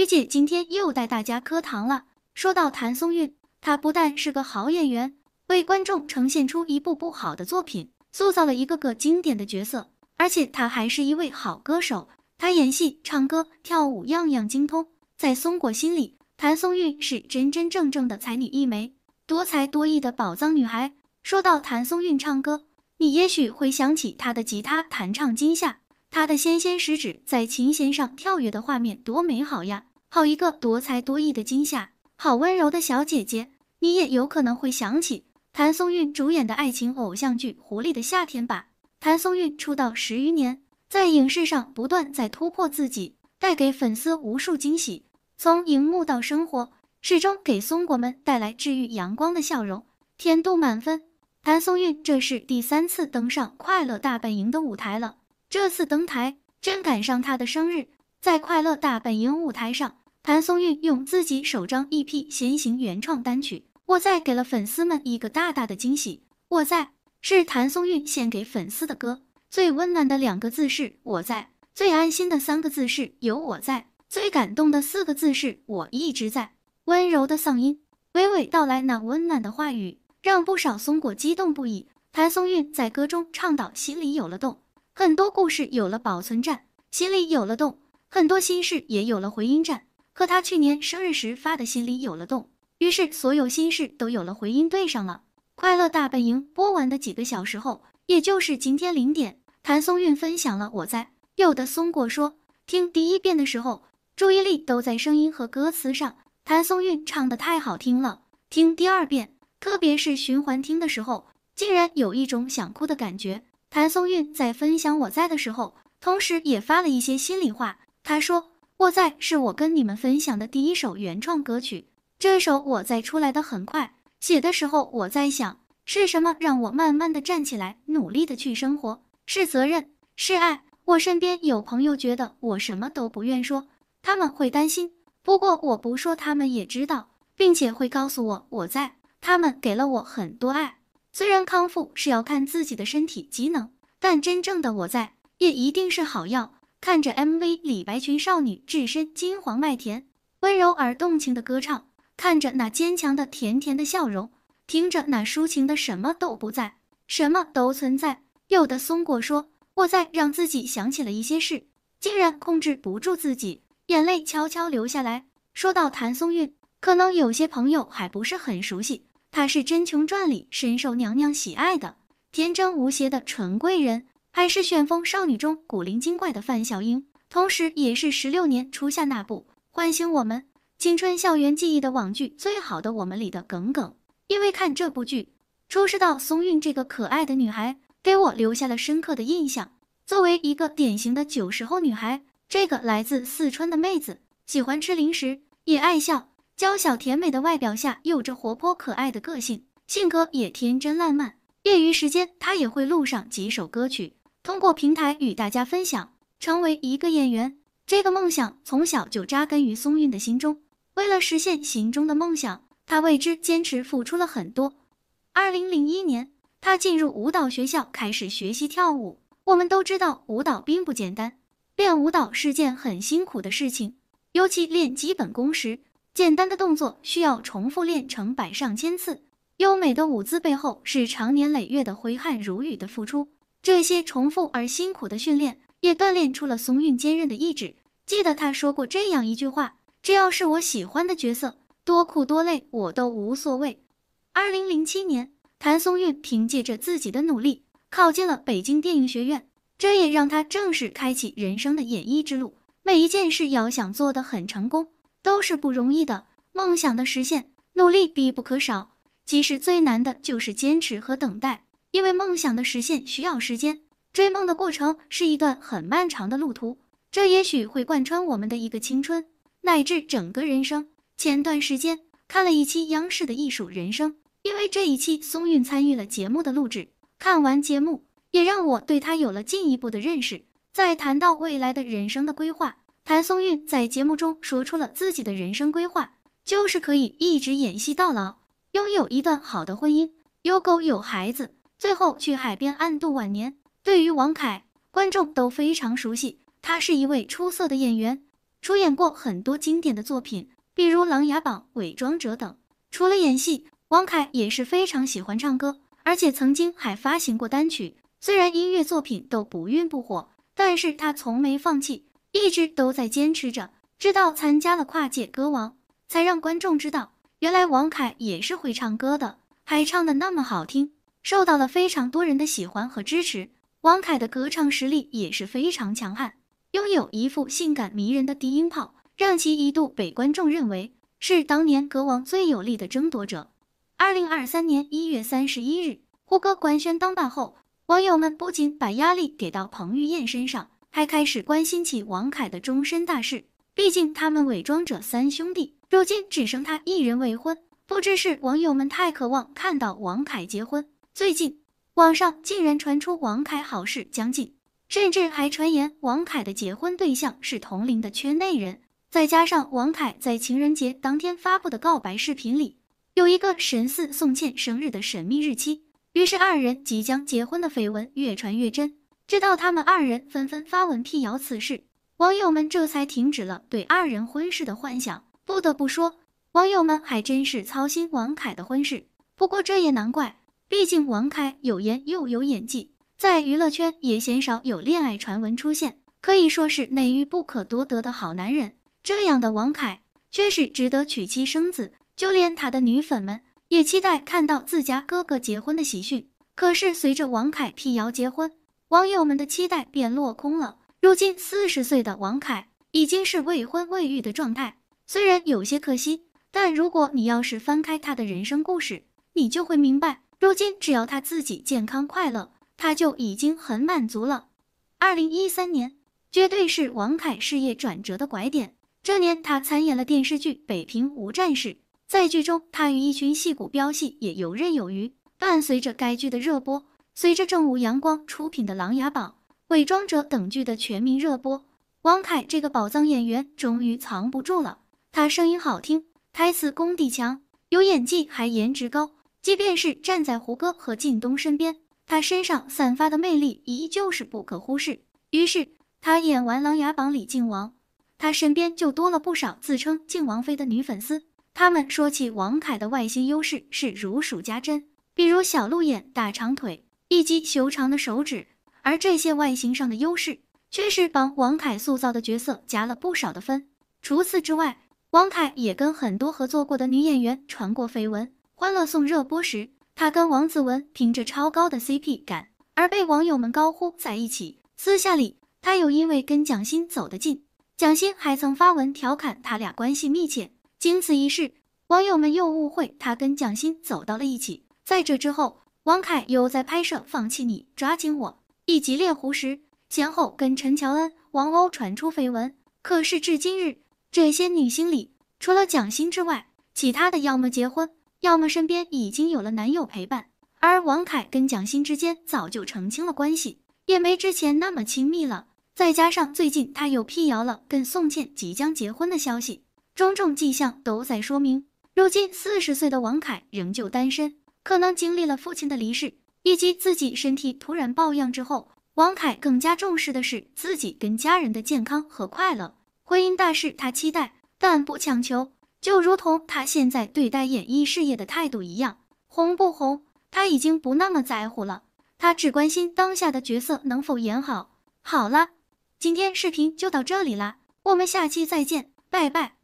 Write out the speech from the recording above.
雨姐今天又带大家磕糖了。说到谭松韵，她不但是个好演员，为观众呈现出一部部好的作品，塑造了一个个经典的角色，而且她还是一位好歌手。她演戏、唱歌、跳舞，样样精通。在松果心里，谭松韵是真真正正的才女一枚，多才多艺的宝藏女孩。说到谭松韵唱歌，你也许会想起她的吉他弹唱《惊夏》，她的纤纤十指在琴弦上跳跃的画面多美好呀！好一个多才多艺的金夏，好温柔的小姐姐，你也有可能会想起谭松韵主演的爱情偶像剧《狐狸的夏天》吧。谭松韵出道十余年，在影视上不断在突破自己，带给粉丝无数惊喜。从荧幕到生活，始终给松果们带来治愈阳光的笑容，甜度满分。谭松韵这是第三次登上《快乐大本营》的舞台了，这次登台真赶上她的生日，在《快乐大本营》舞台上。谭松韵用自己首张 EP 先行原创单曲《我在》给了粉丝们一个大大的惊喜。《我在》是谭松韵献给粉丝的歌，最温暖的两个字是“我在”，最安心的三个字是“有我在”，最感动的四个字是“我一直在”。温柔的嗓音娓娓道来那温暖的话语，让不少松果激动不已。谭松韵在歌中倡导：心里有了洞，很多故事有了保存站；心里有了洞，很多心事也有了回音站。和他去年生日时发的心里有了洞，于是所有心事都有了回音，对上了。快乐大本营播完的几个小时后，也就是今天零点，谭松韵分享了《我在》。有的松果说，听第一遍的时候，注意力都在声音和歌词上，谭松韵唱得太好听了。听第二遍，特别是循环听的时候，竟然有一种想哭的感觉。谭松韵在分享《我在》的时候，同时也发了一些心里话，她说。我在是我跟你们分享的第一首原创歌曲，这首我在出来的很快，写的时候我在想是什么让我慢慢的站起来，努力的去生活，是责任，是爱。我身边有朋友觉得我什么都不愿说，他们会担心，不过我不说他们也知道，并且会告诉我我在。他们给了我很多爱，虽然康复是要看自己的身体机能，但真正的我在也一定是好药。看着 MV，李白裙少女置身金黄麦田，温柔而动情的歌唱；看着那坚强的甜甜的笑容，听着那抒情的“什么都不在，什么都存在”。有的松果说：“我在让自己想起了一些事，竟然控制不住自己，眼泪悄悄流下来。”说到谭松韵，可能有些朋友还不是很熟悉，她是《真琼传》里深受娘娘喜爱的天真无邪的纯贵人。还是《旋风少女》中古灵精怪的范晓英，同时也是十六年初夏那部唤醒我们青春校园记忆的网剧《最好的我们》里的耿耿。因为看这部剧，初识到松韵这个可爱的女孩，给我留下了深刻的印象。作为一个典型的九十后女孩，这个来自四川的妹子喜欢吃零食，也爱笑，娇小甜美的外表下有着活泼可爱的个性，性格也天真烂漫。业余时间她也会录上几首歌曲。通过平台与大家分享，成为一个演员，这个梦想从小就扎根于松韵的心中。为了实现心中的梦想，他为之坚持付出了很多。二零零一年，他进入舞蹈学校，开始学习跳舞。我们都知道，舞蹈并不简单，练舞蹈是件很辛苦的事情，尤其练基本功时，简单的动作需要重复练成百上千次。优美的舞姿背后是长年累月的挥汗如雨的付出。这些重复而辛苦的训练，也锻炼出了松韵坚韧的意志。记得他说过这样一句话：“只要是我喜欢的角色，多苦多累我都无所谓。”二零零七年，谭松韵凭借着自己的努力考进了北京电影学院，这也让他正式开启人生的演艺之路。每一件事要想做得很成功，都是不容易的。梦想的实现，努力必不可少。其实最难的，就是坚持和等待。因为梦想的实现需要时间，追梦的过程是一段很漫长的路途，这也许会贯穿我们的一个青春，乃至整个人生。前段时间看了一期央视的艺术人生，因为这一期松韵参与了节目的录制，看完节目也让我对他有了进一步的认识。在谈到未来的人生的规划，谭松韵在节目中说出了自己的人生规划，就是可以一直演戏到老，拥有一段好的婚姻，有狗有孩子。最后去海边暗度晚年。对于王凯，观众都非常熟悉。他是一位出色的演员，出演过很多经典的作品，比如《琅琊榜》《伪装者》等。除了演戏，王凯也是非常喜欢唱歌，而且曾经还发行过单曲。虽然音乐作品都不孕不火，但是他从没放弃，一直都在坚持着。直到参加了《跨界歌王》，才让观众知道，原来王凯也是会唱歌的，还唱的那么好听。受到了非常多人的喜欢和支持，王凯的歌唱实力也是非常强悍，拥有一副性感迷人的低音炮，让其一度被观众认为是当年歌王最有力的争夺者。二零二三年一月三十一日，胡歌官宣当爸后，网友们不仅把压力给到彭于晏身上，还开始关心起王凯的终身大事。毕竟他们伪装者三兄弟如今只剩他一人未婚，不知是网友们太渴望看到王凯结婚。最近网上竟然传出王凯好事将近，甚至还传言王凯的结婚对象是同龄的圈内人。再加上王凯在情人节当天发布的告白视频里有一个神似宋茜生日的神秘日期，于是二人即将结婚的绯闻越传越真。直到他们二人纷纷发文辟谣此事，网友们这才停止了对二人婚事的幻想。不得不说，网友们还真是操心王凯的婚事。不过这也难怪。毕竟王凯有颜又有演技，在娱乐圈也鲜少有恋爱传闻出现，可以说是内娱不可多得的好男人。这样的王凯确实值得娶妻生子，就连他的女粉们也期待看到自家哥哥结婚的喜讯。可是随着王凯辟谣结婚，网友们的期待便落空了。如今四十岁的王凯已经是未婚未育的状态，虽然有些可惜，但如果你要是翻开他的人生故事，你就会明白。如今只要他自己健康快乐，他就已经很满足了。二零一三年绝对是王凯事业转折的拐点。这年他参演了电视剧《北平无战事》，在剧中他与一群戏骨飙戏也游刃有余。伴随着该剧的热播，随着正午阳光出品的《琅琊榜》《伪装者》等剧的全民热播，王凯这个宝藏演员终于藏不住了。他声音好听，台词功底强，有演技还颜值高。即便是站在胡歌和靳东身边，他身上散发的魅力依旧是不可忽视。于是他演完《琅琊榜》里靖王，他身边就多了不少自称靖王妃的女粉丝。他们说起王凯的外形优势是如数家珍，比如小鹿眼、大长腿以及修长的手指。而这些外形上的优势，却是帮王凯塑造的角色加了不少的分。除此之外，王凯也跟很多合作过的女演员传过绯闻。《欢乐颂》热播时，他跟王子文凭着超高的 CP 感，而被网友们高呼在一起。私下里，他又因为跟蒋欣走得近，蒋欣还曾发文调侃他俩关系密切。经此一事，网友们又误会他跟蒋欣走到了一起。在这之后，王凯又在拍摄《放弃你，抓紧我》一集猎狐时，先后跟陈乔恩、王鸥传出绯闻。可事至今日，这些女星里除了蒋欣之外，其他的要么结婚。要么身边已经有了男友陪伴，而王凯跟蒋欣之间早就澄清了关系，也没之前那么亲密了。再加上最近他又辟谣了跟宋茜即将结婚的消息，种种迹象都在说明，如今四十岁的王凯仍旧单身。可能经历了父亲的离世以及自己身体突然抱恙之后，王凯更加重视的是自己跟家人的健康和快乐。婚姻大事他期待，但不强求。就如同他现在对待演艺事业的态度一样，红不红他已经不那么在乎了，他只关心当下的角色能否演好。好了，今天视频就到这里啦，我们下期再见，拜拜。